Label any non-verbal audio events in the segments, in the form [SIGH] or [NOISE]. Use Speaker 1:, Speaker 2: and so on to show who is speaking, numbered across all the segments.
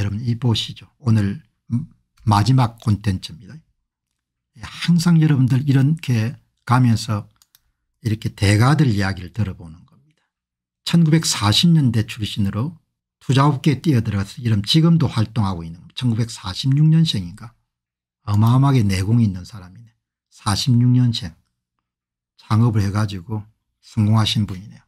Speaker 1: 여러분 이 보시죠. 오늘 음, 마지막 콘텐츠입니다. 예, 항상 여러분들 이렇게 가면서 이렇게 대가들 이야기를 들어보는 겁니다. 1940년대 출신으로 투자업계에 뛰어들어서 이런 지금도 활동하고 있는 1946년생인가 어마어마하게 내공이 있는 사람이네. 46년생 창업을 해가지고 성공하신 분이네요.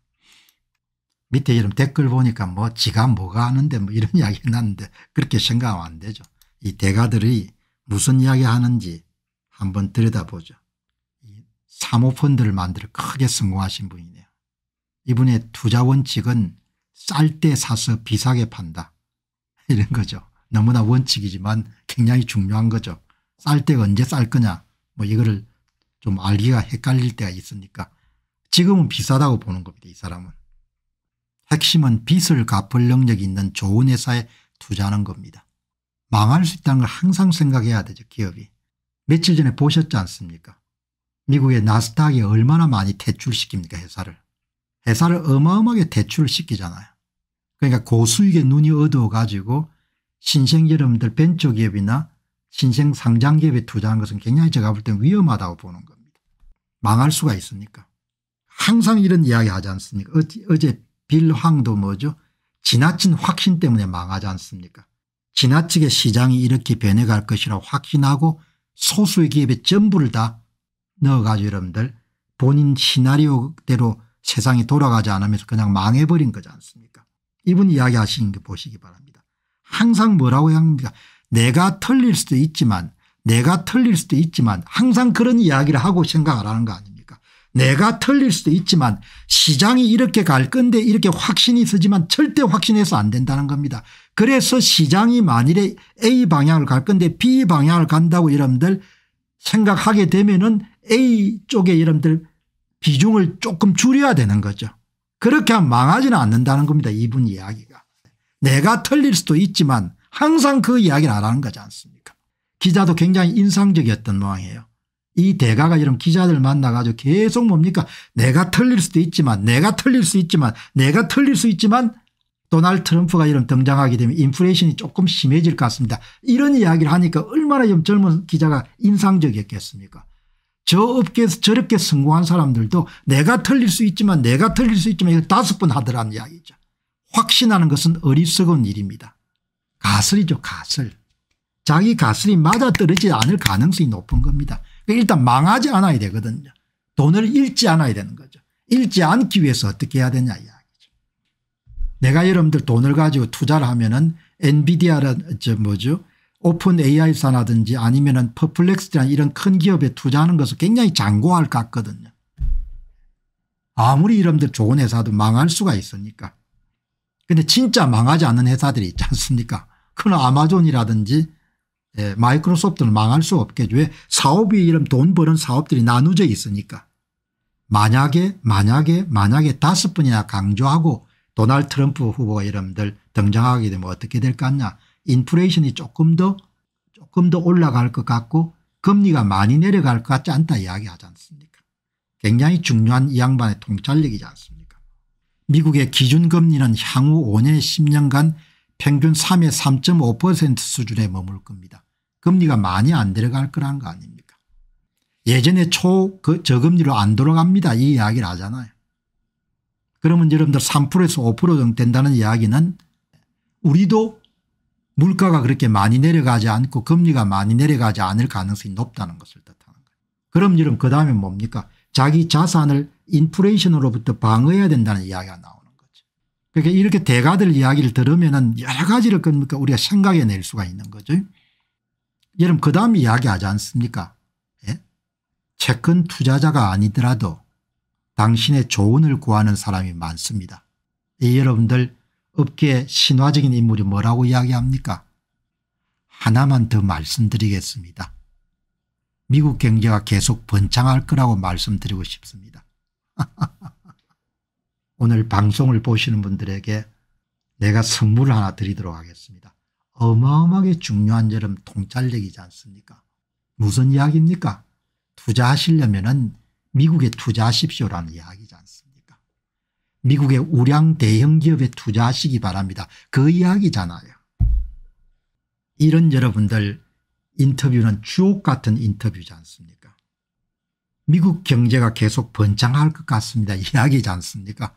Speaker 1: 밑에 이런 댓글 보니까 뭐 지가 뭐가 하는데 뭐 이런 [LAUGHS] 이야기 해놨는데 그렇게 생각하면 안 되죠. 이 대가들이 무슨 이야기 하는지 한번 들여다보죠. 사모펀드를 만들어 크게 성공하신 분이네요. 이분의 투자 원칙은 쌀 때 사서 비싸게 판다 [LAUGHS] 이런 거죠. 너무나 원칙이지만 굉장히 중요한 거죠. 쌀 때 언제 쌀 거냐 뭐 이거를 좀 알기가 헷갈릴 때가 있으니까 지금은 비싸다고 보는 겁니다. 이 사람은. 핵심은 빚을 갚을 능력이 있는 좋은 회사에 투자하는 겁니다. 망할 수 있다는 걸 항상 생각해야 되죠 기업이. 며칠 전에 보셨지 않습니까 미국의 나스닥이 얼마나 많이 대출시킵니까 회사를. 회사를 어마어마하게 대출을 시키잖아요. 그러니까 고수익의 눈이 어두워가지고 신생 여러들 벤처기업이나 신생 상장기업에 투자한 것은 굉장히 제가 볼 땐 위험하다고 보는 겁니다. 망할 수가 있습니까 항상 이런 이야기 하지 않습니까 어제 빌황도 뭐죠 지나친 확신 때문에 망하지 않습니까 지나치게 시장이 이렇게 변해갈 것이라 확신하고 소수의 기업의 전부를 다 넣어가지고 여러분들 본인 시나리오대로 세상이 돌아가지 않으면서 그냥 망해버린 거지 않습니까 이분 이야기하시는 게 보시기 바랍니다. 항상 뭐라고 합니까 내가 틀릴 수도 있지만 내가 틀릴 수도 있지만 항상 그런 이야기를 하고 생각을 하는 거 아닙니까 내가 틀릴 수도 있지만 시장이 이렇게 갈 건데 이렇게 확신이 쓰지만 절대 확신해서 안 된다는 겁니다. 그래서 시장이 만일에 A 방향을 갈 건데 B 방향을 간다고 여러분들 생각하게 되면은 A 쪽에 여러분들 비중을 조금 줄여야 되는 거죠. 그렇게 하면 망하지는 않는다는 겁니다. 이분 이야기가. 내가 틀릴 수도 있지만 항상 그 이야기를 안 하는 거지 않습니까 기자도 굉장히 인상적이었던 모양이에요. 이 대가가 이런 기자들 만나가지고 계속 뭡니까 내가 틀릴 수도 있지만 내가 틀릴 수 있지만 내가 틀릴 수 있지만 도널드 트럼프가 이런 등장하게 되면 인플레이션이 조금 심해질 것 같습니다. 이런 이야기를 하니까 얼마나 젊은 기자가 인상적이었겠습니까 저 업계에서 저렇게 성공한 사람들도 내가 틀릴 수 있지만 내가 틀릴 수 있지만 이걸 다섯 번 하더라는 이야기죠. 확신하는 것은 어리석은 일입니다. 가설이죠 가설. 자기 가설이 맞아떨어지지 않을 가능성이 높은 겁니다. 그러니까 일단 망하지 않아야 되거든요. 돈을 잃지 않아야 되는 거죠. 잃지 않기 위해서 어떻게 해야 되냐 이야기죠. 내가 여러분들 돈을 가지고 투자를 하면은 엔비디아라는 뭐죠 오픈 AI사라든지 아니면은 퍼플렉스나 이런 큰 기업에 투자하는 것을 굉장히 장고할 것 같거든요. 아무리 이런들 좋은 회사도 망할 수가 있으니까. 근데 진짜 망하지 않는 회사들이 있지 않습니까? 그건 아마존이라든지 예, 마이크로소프트는 망할 수 없겠죠. 왜 사업이 이런 돈 버는 사업들이 나누져 있으니까. 만약에 만약에 만약에 다섯 번이나 강조하고 도널 트럼프 후보가 러분들 등장하게 되면 어떻게 될 것 같냐. 인플레이션이 조금 더 조금 더 올라갈 것 같고 금리가 많이 내려갈 것 같지 않다 이야기하지 않습니까 굉장히 중요한 이 양반의 통찰력이지 않습니까 미국의 기준금리는 향후 5년 10년간 평균 3에 3.5% 수준에 머물 겁니다. 금리가 많이 안 들어갈 거란 거 아닙니까 예전에 초그 저금리로 안 돌아갑니다 이 이야기를 하잖아요. 그러면 여러분들 3%에서 5% 정도 된다는 이야기는 우리도 물가가 그렇게 많이 내려가지 않고 금리가 많이 내려가지 않을 가능성이 높다는 것을 뜻하는 거예요. 그럼 여러분 그 다음에 뭡니까 자기 자산을 인플레이션으로부터 방어해야 된다는 이야기가 나와요. 그러니까 이렇게 대가들 이야기를 들으면 여러 가지를 그 그러니까 우리가 생각해 낼 수가 있는 거죠. 여러분 그 다음 이야기하지 않습니까 예? 채권 투자자가 아니더라도 당신의 조언을 구하는 사람이 많습니다. 이 여러분들 업계의 신화적인 인물이 뭐라고 이야기합니까 하나만 더 말씀드리겠습니다. 미국 경제가 계속 번창할 거라고 말씀드리고 싶습니다. [LAUGHS] 오늘 방송을 보시는 분들에게 내가 선물을 하나 드리도록 하겠습니다. 어마어마하게 중요한 여름 통찰력이지 않습니까? 무슨 이야기입니까? 투자하시려면 은 미국에 투자하십시오라는 이야기지 않습니까? 미국의 우량 대형 기업에 투자하시기 바랍니다. 그 이야기잖아요. 이런 여러분들 인터뷰는 주옥 같은 인터뷰지 않습니까? 미국 경제가 계속 번창할 것 같습니다. 이야기지 않습니까?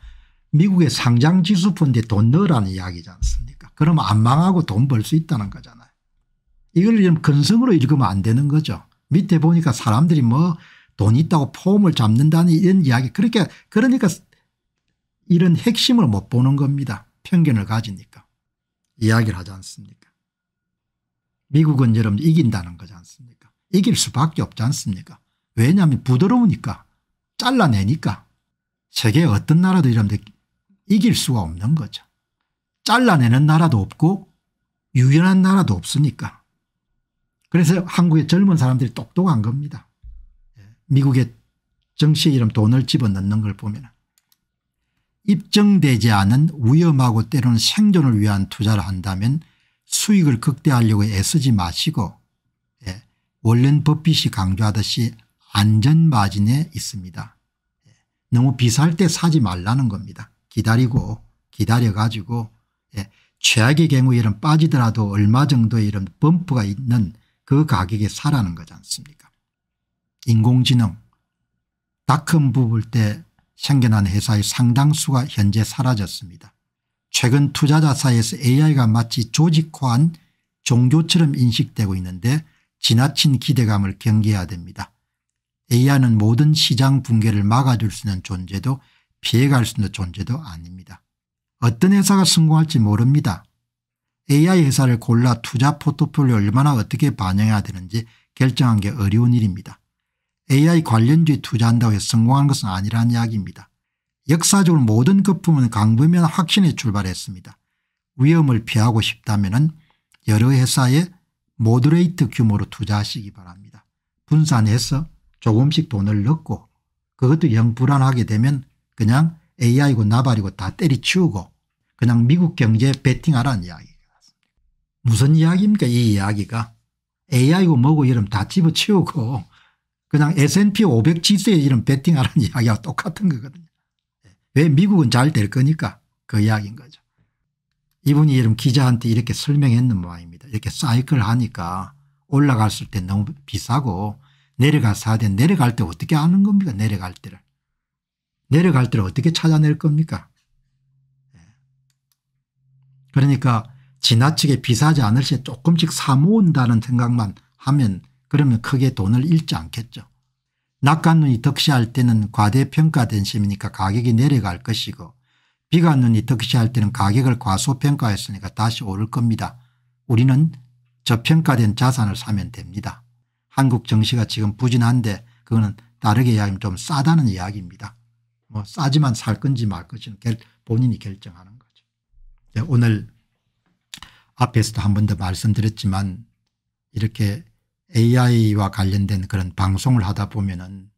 Speaker 1: 미국의 상장 지수펀드에 돈 넣으라는 이야기지 않습니까 그럼 안 망하고 돈 벌 수 있다는 거잖아요. 이걸 좀 근성으로 읽으면 안 되는 거죠. 밑에 보니까 사람들이 뭐 돈 있다고 폼을 잡는다는 이런 이야기 그렇게 그러니까 이런 핵심을 못 보는 겁니다. 편견을 가지니까 이야기를 하지 않습니까 미국은 여러분 이긴다는 거지 않습니까 이길 수밖에 없지 않습니까 왜냐하면 부드러우니까 잘라내니까 세계 어떤 나라도 여러분 이길 수가 없는 거죠. 잘라내는 나라도 없고 유연한 나라도 없으니까. 그래서 한국의 젊은 사람들이 똑똑한 겁니다. 예, 미국의 정치 이름 돈을 집어넣는 걸 보면 입증되지 않은 위험하고 때로는 생존을 위한 투자를 한다면 수익을 극대화하려고 애쓰지 마시고 예. 원래 버핏이 강조하듯이 안전마진에 있습니다. 예. 너무 비쌀 때 사지 말라는 겁니다. 기다리고 기다려가지고 예, 최악의 경우에 이런 빠지더라도 얼마 정도의 이런 범프가 있는 그 가격에 사라는 거지 않습니까 인공지능 다컴 부불 때 생겨난 회사의 상당수가 현재 사라졌습니다. 최근 투자자 사이에서 AI가 마치 조직화한 종교처럼 인식되고 있는데 지나친 기대감을 경계해야 됩니다. AI는 모든 시장 붕괴를 막아줄 수 있는 존재도 피해갈 수 있는 존재도 아닙니다. 어떤 회사가 성공할지 모릅니다. AI 회사를 골라 투자 포트폴리오를 얼마나 어떻게 반영해야 되는지 결정한 게 어려운 일입니다. AI 관련주에 투자한다고 해서 성공한 것은 아니라는 이야기입니다. 역사적으로 모든 거품은 강범위한 확신에 출발했습니다. 위험을 피하고 싶다면 여러 회사에 모드레이트 규모로 투자하시기 바랍니다. 분산해서 조금씩 돈을 넣고 그것도 영 불안하게 되면 그냥 AI고 나발이고 다 때리치우고 그냥 미국 경제에 베팅하라는 이야기가 났습니다. 무슨 이야기입니까 이 이야기가 AI고 뭐고 이름 다 집어치우고 그냥 S&P 500 지수에 이름 베팅하라는 [LAUGHS] 이야기와 똑같은 거거든요. 왜 미국은 잘 될 거니까 그 이야기인 거죠. 이분이 이름 기자한테 이렇게 설명했는 모양입니다. 이렇게 사이클 하니까 올라갔을 때 너무 비싸고 내려가서 하되 내려갈 때 어떻게 아는 겁니까 내려갈 때를. 내려갈 때를 어떻게 찾아낼 겁니까? 예. 그러니까 지나치게 비싸지 않을 시 조금씩 사모은다는 생각만 하면 그러면 크게 돈을 잃지 않겠죠. 낙하눈이 덕시할 때는 과대평가된 셈이니까 가격이 내려갈 것이고 비가눈이 덕시할 때는 가격을 과소평가했으니까 다시 오를 겁니다. 우리는 저평가된 자산을 사면 됩니다. 한국 정시가 지금 부진한데 그거는 다르게 이야기하면 좀 싸다는 이야기입니다. 뭐 싸지만 살 건지 말 건지는 본인이 결정하는 거죠. 오늘 앞에서도 한 번 더 말씀드렸지만 이렇게 AI와 관련된 그런 방송을 하다 보면은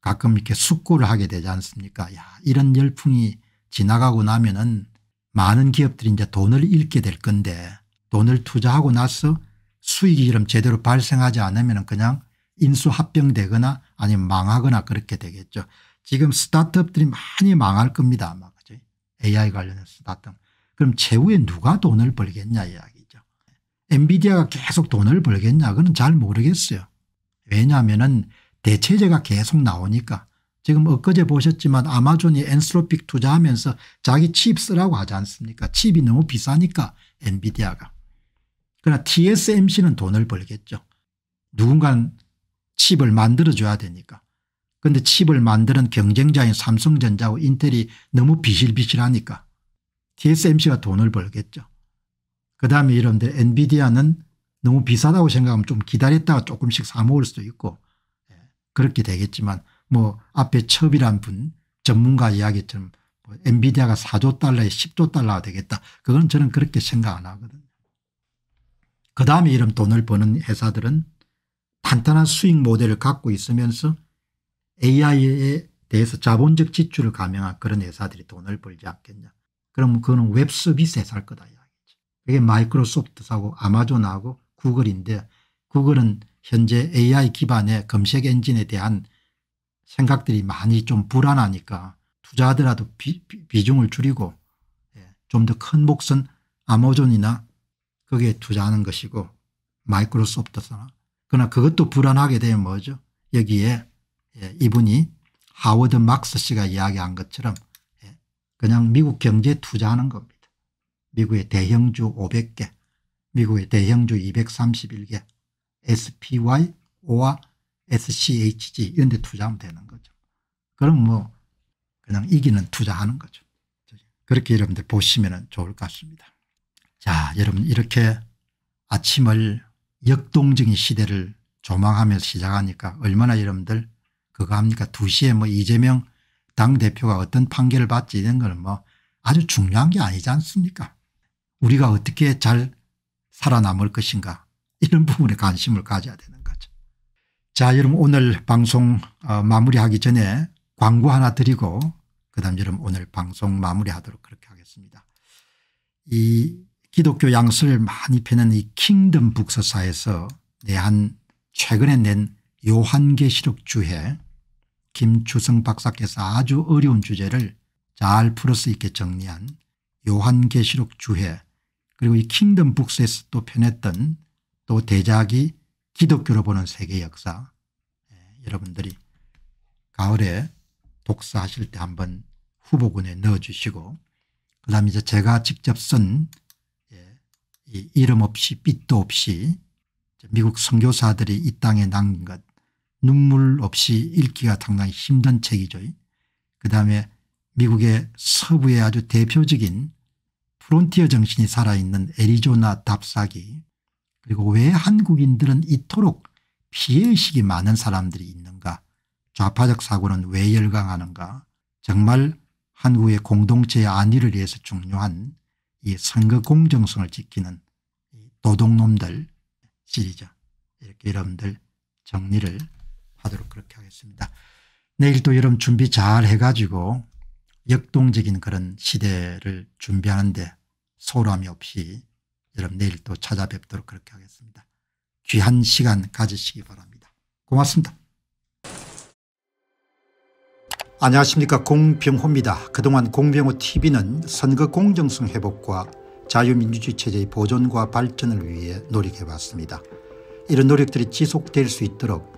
Speaker 1: 가끔 이렇게 숙고를 하게 되지 않습니까? 야, 이런 열풍이 지나가고 나면은 많은 기업들이 이제 돈을 잃게 될 건데 돈을 투자하고 나서 수익이 그럼 제대로 발생하지 않으면 그냥 인수합병되거나 아니면 망하거나 그렇게 되겠죠. 지금 스타트업들이 많이 망할 겁니다. 아마 그죠? AI 관련해서 스타트업. 그럼 최후에 누가 돈을 벌겠냐 이야기죠. 엔비디아가 계속 돈을 벌겠냐 그건 잘 모르겠어요. 왜냐하면 대체제가 계속 나오니까 지금 엊그제 보셨지만 아마존이 엔스로픽 투자하면서 자기 칩 쓰라고 하지 않습니까 칩이 너무 비싸니까 엔비디아가. 그러나 TSMC는 돈을 벌겠죠. 누군가 칩을 만들어줘야 되니까. 그런데 칩을 만드는 경쟁자인 삼성전자와 인텔이 너무 비실비실하니까 TSMC가 돈을 벌겠죠. 그 다음에 이런데 엔비디아는 너무 비싸다고 생각하면 좀 기다렸다가 조금씩 사 먹을 수도 있고 예, 그렇게 되겠지만 뭐 앞에 첩이란 분 전문가 이야기처럼 뭐 엔비디아가 4조 달러에 10조 달러가 되겠다. 그건 저는 그렇게 생각 안 하거든요. 그 다음에 이런 돈을 버는 회사들은 단단한 수익 모델을 갖고 있으면서 AI에 대해서 자본적 지출을 감행한 그런 회사들이 돈을 벌지 않겠냐. 그럼 그거는 웹 서비스에서 거다 이야기지. 그게 마이크로소프트사고 아마존하고 구글인데 구글은 현재 AI 기반의 검색 엔진에 대한 생각들이 많이 좀 불안하니까 투자하더라도 비, 비 중을 줄이고 예, 좀더큰 몫은 아마존이나 거기에 투자하는 것이고 마이크로소프트나 그러나 그것도 불안하게 되면 뭐죠? 여기에 예, 이분이 하워드 막스 씨가 이야기한 것처럼 예, 그냥 미국 경제에 투자하는 겁니다. 미국의 대형주 500개, 미국의 대형주 231개, SPY, 오와 SCHG 이런 데 투자하면 되는 거죠. 그럼 뭐 그냥 이기는 투자하는 거죠. 그렇게 여러분들 보시면 좋을 것 같습니다. 자 여러분 이렇게 아침을 역동적인 시대를 조망하며 시작하니까 얼마나 여러분들 그거 합니까 2시에뭐 이재명 당대표가 어떤 판결을 받지 이런 거는 뭐 아주 중요한 게 아니지 않습니까 우리가 어떻게 잘 살아남을 것인가 이런 부분에 관심을 가져야 되는 거죠. 자 여러분 오늘 방송 어, 마무리하기 전에 광고 하나 드리고 그 다음 여러분 오늘 방송 마무리하도록 그렇게 하겠습니다. 이 기독교 양서를 많이 펴는 이 킹덤 북서사에서 내한 최근에 낸 요한계시록 주해 김추성 박사께서 아주 어려운 주제를 잘 풀어 쓰있게 정리한 요한계시록 주해 그리고 이 킹덤 북스에서 또 펴냈던 또 대작이 기독교로 보는 세계 역사 예, 여러분들이 가을에 독서하실 때 한번 후보군에 넣어주시고 그다음 이제 제가 직접 쓴 예, 이름 없이 빛도 없이 미국 선교사들이 이 땅에 남긴 것 눈물 없이 읽기가 상당히 힘든 책이죠. 그다음에 미국의 서부의 아주 대표적인 프론티어 정신이 살아있는 애리조나 답사기 그리고 왜 한국인들은 이토록 피해의식이 많은 사람들이 있는가 좌파적 사고는 왜 열광하는가 정말 한국의 공동체의 안위를 위해서 중요한 이 선거 공정성을 지키는 도둑놈들 시리즈 이렇게 여러분들 정리를 하도록 그렇게 하겠습니다. 내일도 여러분 준비 잘 해가지고 역동적인 그런 시대를 준비하는데 소홀함이 없이 여러분 내일 또 찾아뵙도록 그렇게 하겠습니다. 귀한 시간 가지시기 바랍니다. 고맙습니다. 안녕하십니까 공병호입니다. 그동안 공병호 tv는 선거 공정성 회복과 자유민주주의 체제의 보존과 발전을 위해 노력해왔습니다. 이런 노력들이 지속될 수 있도록